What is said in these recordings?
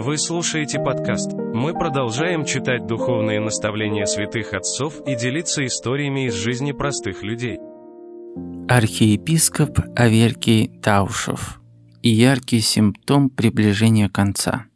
Вы слушаете подкаст. Мы продолжаем читать духовные наставления святых отцов и делиться историями из жизни простых людей. Архиепископ Аверкий Таушев. И яркий симптом приближения конца.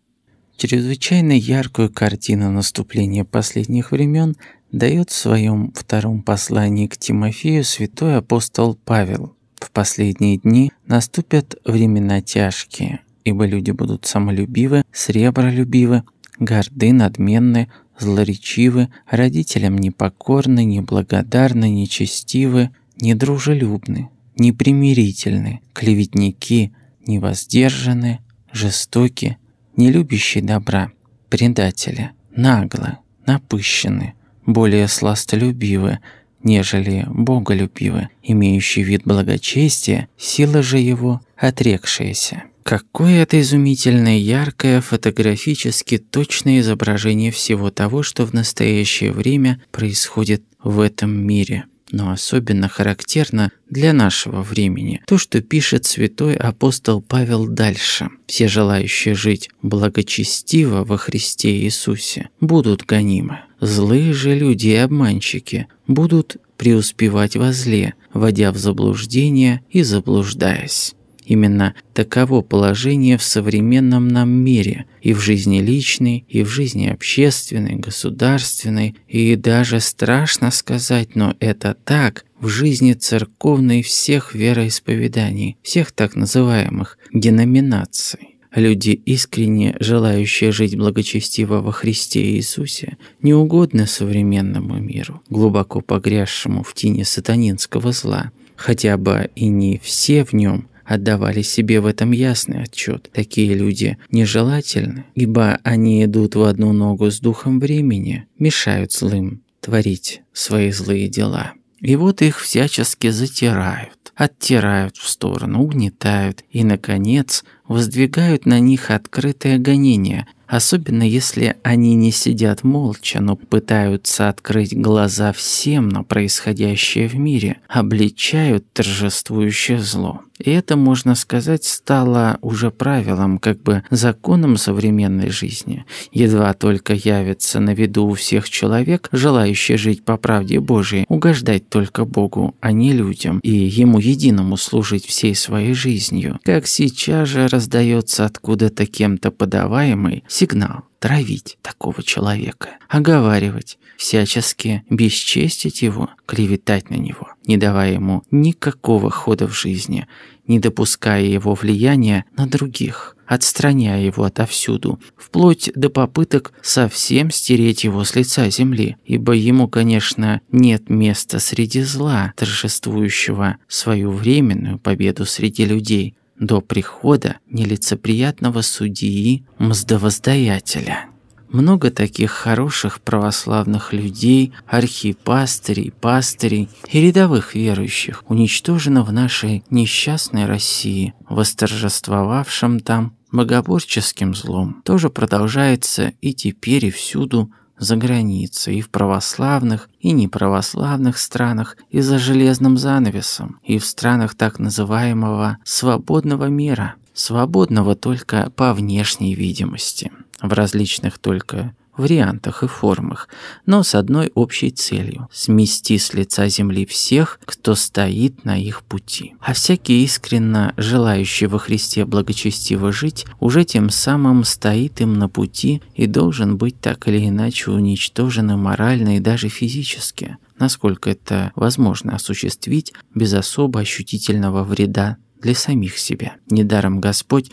Чрезвычайно яркую картину наступления последних времен дает в своем втором послании к Тимофею святой апостол Павел. В последние дни наступят времена тяжкие – ибо люди будут самолюбивы, сребролюбивы, горды, надменны, злоречивы, родителям непокорны, неблагодарны, нечестивы, недружелюбны, непримирительны, клеветники, невоздержаны, жестоки, нелюбящие добра, предатели, нагло, напыщены, более сластолюбивы, нежели боголюбивы, имеющие вид благочестия, сила же его отрекшаяся. Какое это изумительное, яркое, фотографически точное изображение всего того, что в настоящее время происходит в этом мире. Но особенно характерно для нашего времени то, что пишет святой апостол Павел дальше. Все желающие жить благочестиво во Христе Иисусе будут гонимы. Злые же люди и обманщики будут преуспевать во зле, водя в заблуждение и заблуждаясь. Именно таково положение в современном нам мире и в жизни личной, и в жизни общественной, государственной, и даже страшно сказать, но это так, в жизни церковной всех вероисповеданий, всех так называемых деноминаций. Люди, искренне желающие жить благочестиво во Христе Иисусе, не угодны современному миру, глубоко погрязшему в тени сатанинского зла, хотя бы и не все в нем, отдавали себе в этом ясный отчет. Такие люди нежелательны, ибо они идут в одну ногу с духом времени, мешают злым творить свои злые дела. И вот их всячески затирают, оттирают в сторону, угнетают и, наконец, воздвигают на них открытое гонение, особенно если они не сидят молча, но пытаются открыть глаза всем на происходящее в мире, обличают торжествующее зло. И это, можно сказать, стало уже правилом, как бы законом современной жизни. Едва только явится на виду у всех человек, желающий жить по правде Божией, угождать только Богу, а не людям, и Ему единому служить всей своей жизнью, как сейчас же раздается откуда-то кем-то подаваемый сигнал травить такого человека, оговаривать, всячески бесчестить его, клеветать на него, не давая ему никакого хода в жизни, не допуская его влияния на других, отстраняя его отовсюду, вплоть до попыток совсем стереть его с лица земли, ибо ему, конечно, нет места среди зла, торжествующего свою временную победу среди людей, до прихода нелицеприятного судьи-мздовоздаятеля. Много таких хороших православных людей, архипастырей, пастырей и рядовых верующих уничтожено в нашей несчастной России, восторжествовавшем там богоборческим злом. Тоже продолжается и теперь и всюду за границей, и в православных, и неправославных странах, и за железным занавесом, и в странах так называемого «свободного мира», свободного только по внешней видимости в различных только вариантах и формах, но с одной общей целью – смести с лица земли всех, кто стоит на их пути. А всякий искренно желающий во Христе благочестиво жить, уже тем самым стоит им на пути и должен быть так или иначе уничтожен и морально и даже физически, насколько это возможно осуществить без особо ощутительного вреда для самих себя. Недаром Господь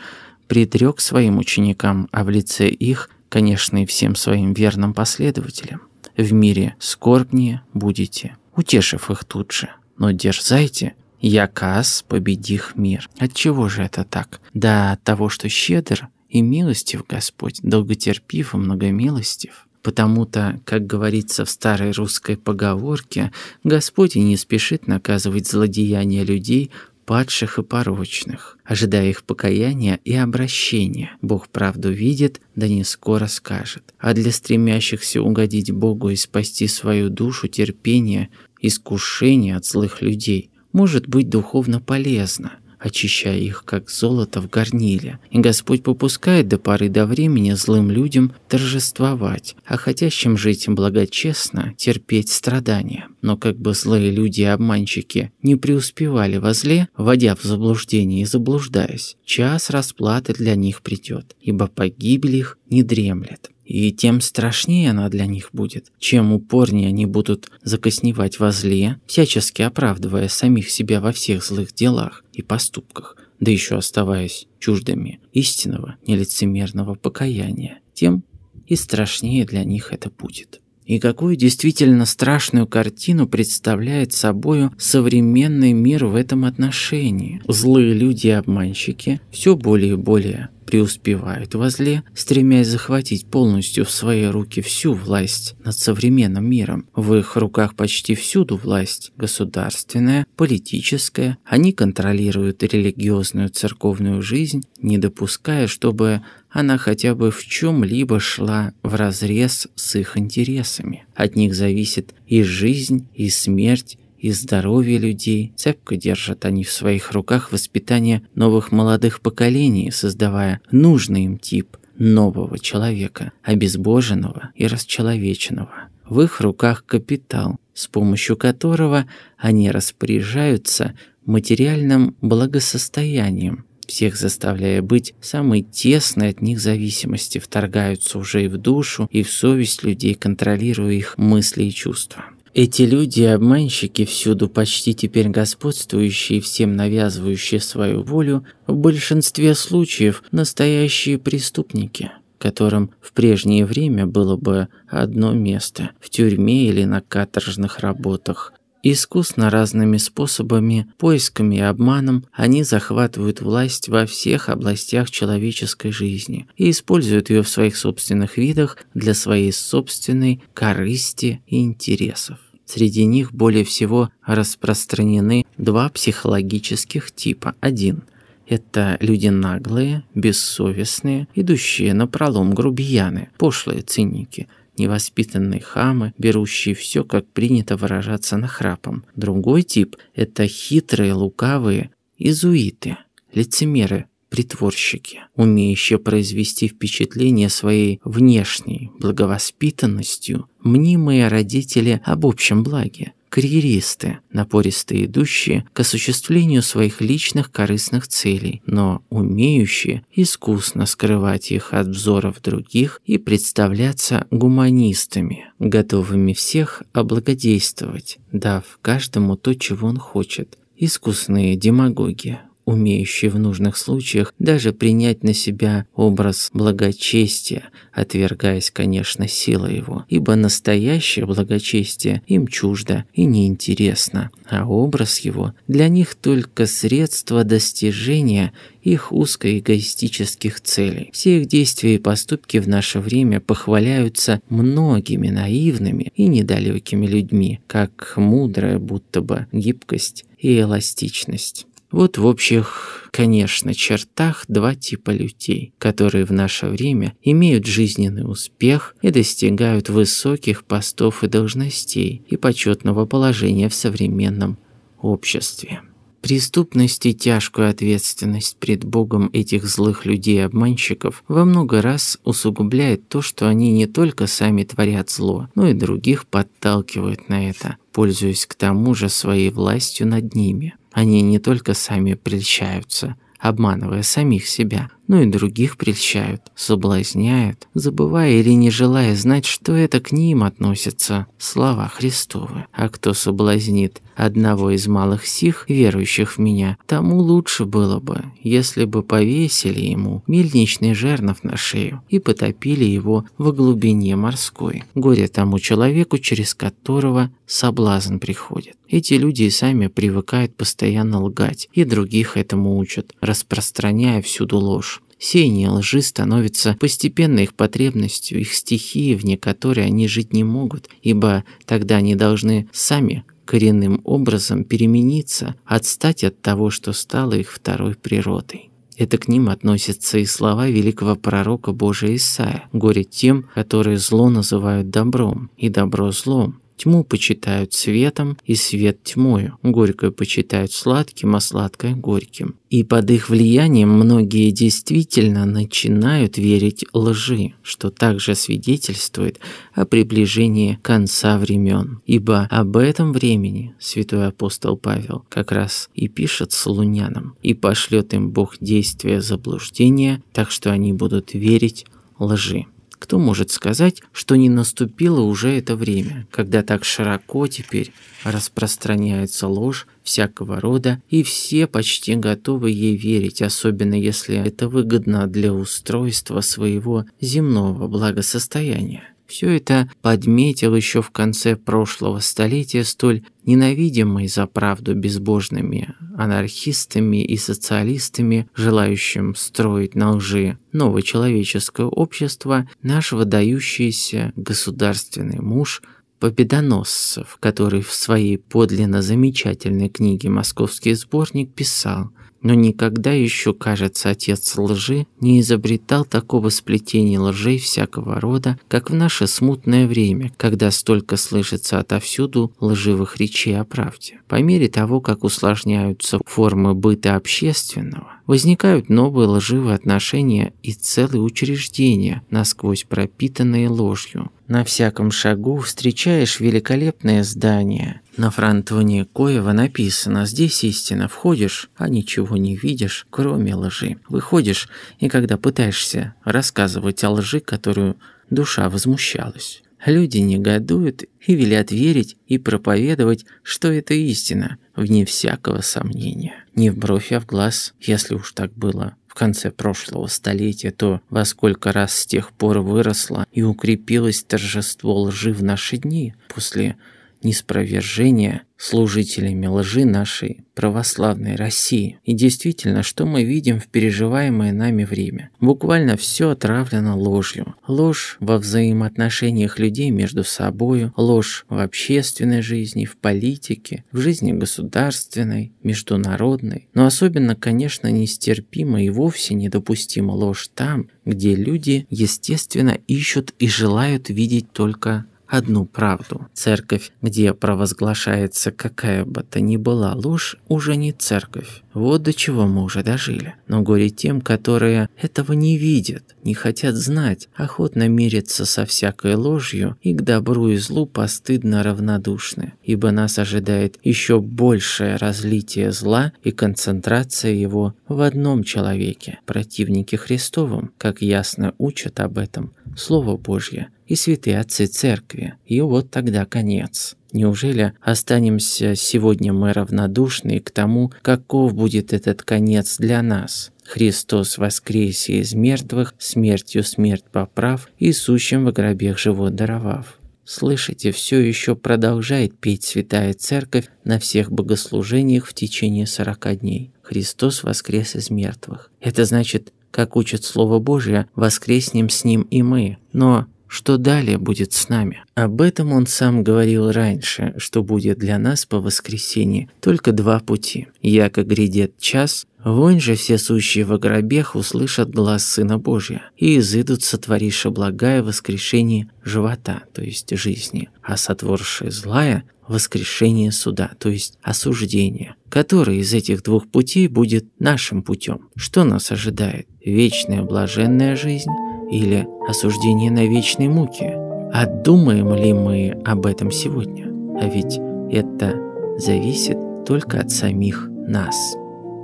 предрек своим ученикам, а в лице их, конечно, и всем своим верным последователям. В мире скорбнее будете, утешив их тут же. Но дерзайте, якас победих мир. Отчего же это так? Да от того, что щедр и милостив Господь, долготерпив и многомилостив. Потому-то, как говорится в старой русской поговорке, Господь и не спешит наказывать злодеяния людей, падших и порочных, ожидая их покаяния и обращения. Бог правду видит, да не скоро скажет. А для стремящихся угодить Богу и спасти свою душу терпение, искушение от злых людей может быть духовно полезно – очищая их, как золото в горниле. И Господь попускает до поры до времени злым людям торжествовать, а хотящим жить благочестно терпеть страдания. Но как бы злые люди и обманщики не преуспевали во зле, вводя в заблуждение и заблуждаясь, час расплаты для них придет, ибо погибель их не дремлет и тем страшнее она для них будет, чем упорнее они будут закосневать во зле, всячески оправдывая самих себя во всех злых делах и поступках, да еще оставаясь чуждыми истинного нелицемерного покаяния, тем и страшнее для них это будет. И какую действительно страшную картину представляет собою современный мир в этом отношении. Злые люди и обманщики все более и более преуспевают во зле, стремясь захватить полностью в свои руки всю власть над современным миром. В их руках почти всюду власть – государственная, политическая. Они контролируют религиозную церковную жизнь, не допуская, чтобы она хотя бы в чем-либо шла вразрез с их интересами. От них зависит и жизнь, и смерть, и здоровье людей. Цепко держат они в своих руках воспитание новых молодых поколений, создавая нужный им тип нового человека, обезбоженного и расчеловеченного. В их руках капитал, с помощью которого они распоряжаются материальным благосостоянием, всех заставляя быть самой тесной от них зависимости, вторгаются уже и в душу, и в совесть людей, контролируя их мысли и чувства. Эти люди – обманщики всюду, почти теперь господствующие, всем навязывающие свою волю, в большинстве случаев настоящие преступники, которым в прежнее время было бы одно место – в тюрьме или на каторжных работах, Искусно разными способами, поисками и обманом они захватывают власть во всех областях человеческой жизни и используют ее в своих собственных видах для своей собственной корысти и интересов. Среди них более всего распространены два психологических типа. Один – это люди наглые, бессовестные, идущие на пролом грубияны, пошлые циники – невоспитанные хамы, берущие все, как принято выражаться, нахрапом. Другой тип – это хитрые, лукавые изуиты, лицемеры, притворщики, умеющие произвести впечатление своей внешней благовоспитанностью, мнимые родители об общем благе, карьеристы, напористые, идущие к осуществлению своих личных корыстных целей, но умеющие искусно скрывать их от взоров других и представляться гуманистами, готовыми всех облагодействовать, дав каждому то, чего он хочет, искусные демагоги умеющий в нужных случаях даже принять на себя образ благочестия, отвергаясь, конечно, сила его, ибо настоящее благочестие им чуждо и неинтересно, а образ его для них только средство достижения их узкоэгоистических целей. Все их действия и поступки в наше время похваляются многими наивными и недалекими людьми, как мудрая будто бы гибкость и эластичность. Вот в общих, конечно, чертах два типа людей, которые в наше время имеют жизненный успех и достигают высоких постов и должностей и почетного положения в современном обществе. Преступность и тяжкую ответственность пред Богом этих злых людей-обманщиков во много раз усугубляет то, что они не только сами творят зло, но и других подталкивают на это, пользуясь к тому же своей властью над ними. Они не только сами прельщаются, обманывая самих себя, но и других прельщают, соблазняют, забывая или не желая знать, что это к ним относится, слова Христовы. А кто соблазнит одного из малых сих, верующих в меня, тому лучше было бы, если бы повесили ему мельничный жернов на шею и потопили его во глубине морской. Горе тому человеку, через которого соблазн приходит. Эти люди и сами привыкают постоянно лгать, и других этому учат, распространяя всюду ложь. Сеяние лжи становится постепенно их потребностью, их стихией, вне которой они жить не могут, ибо тогда они должны сами коренным образом перемениться, отстать от того, что стало их второй природой. Это к ним относятся и слова великого пророка Божия Исаия, горе тем, которые зло называют добром, и добро злом, Тьму почитают светом, и свет тьмою. Горькое почитают сладким, а сладкое – горьким. И под их влиянием многие действительно начинают верить лжи, что также свидетельствует о приближении конца времен. Ибо об этом времени святой апостол Павел как раз и пишет солунянам, и пошлет им Бог действия заблуждения, так что они будут верить лжи. Кто может сказать, что не наступило уже это время, когда так широко теперь распространяется ложь всякого рода, и все почти готовы ей верить, особенно если это выгодно для устройства своего земного благосостояния? Все это подметил еще в конце прошлого столетия столь ненавидимый за правду безбожными анархистами и социалистами, желающим строить на лжи новое человеческое общество, наш выдающийся государственный муж – Победоносцев, который в своей подлинно замечательной книге «Московский сборник» писал но никогда еще, кажется, отец лжи не изобретал такого сплетения лжей всякого рода, как в наше смутное время, когда столько слышится отовсюду лживых речей о правде. По мере того, как усложняются формы быта общественного, возникают новые лживые отношения и целые учреждения, насквозь пропитанные ложью. На всяком шагу встречаешь великолепное здание. На фронтоне Коева написано «Здесь истина. Входишь, а ничего не видишь, кроме лжи. Выходишь, и когда пытаешься рассказывать о лжи, которую душа возмущалась. Люди негодуют и велят верить и проповедовать, что это истина, вне всякого сомнения. Не в бровь, а в глаз, если уж так было. В конце прошлого столетия то, во сколько раз с тех пор выросло и укрепилось торжество лжи в наши дни, после неспровержения служителями лжи нашей православной России. И действительно, что мы видим в переживаемое нами время? Буквально все отравлено ложью. Ложь во взаимоотношениях людей между собой ложь в общественной жизни, в политике, в жизни государственной, международной. Но особенно, конечно, нестерпимо и вовсе недопустима ложь там, где люди, естественно, ищут и желают видеть только одну правду. Церковь, где провозглашается какая бы то ни была ложь, уже не церковь. Вот до чего мы уже дожили. Но горе тем, которые этого не видят, не хотят знать, охотно мирятся со всякой ложью и к добру и злу постыдно равнодушны, ибо нас ожидает еще большее разлитие зла и концентрация его в одном человеке, противнике Христовом, как ясно учат об этом Слово Божье и святые отцы церкви, и вот тогда конец. Неужели останемся сегодня мы равнодушны к тому, каков будет этот конец для нас? Христос воскресе из мертвых, смертью смерть поправ и сущим во гробех живот даровав. Слышите, все еще продолжает петь Святая Церковь на всех богослужениях в течение 40 дней. Христос воскрес из мертвых. Это значит, как учит Слово Божие, воскреснем с Ним и мы. Но что далее будет с нами. Об этом он сам говорил раньше, что будет для нас по воскресенье только два пути. Яко грядет час, Вон же все сущие во гробех услышат глаз Сына Божия, и изыдут сотвориша благая воскрешение живота, то есть жизни, а сотворшее злая – воскрешение суда, то есть осуждение. Который из этих двух путей будет нашим путем? Что нас ожидает? Вечная блаженная жизнь – или осуждение на вечные муки? А думаем ли мы об этом сегодня? А ведь это зависит только от самих нас.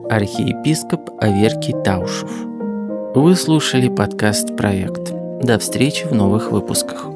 Архиепископ Аверкий Таушев. Вы слушали подкаст «Проект». До встречи в новых выпусках.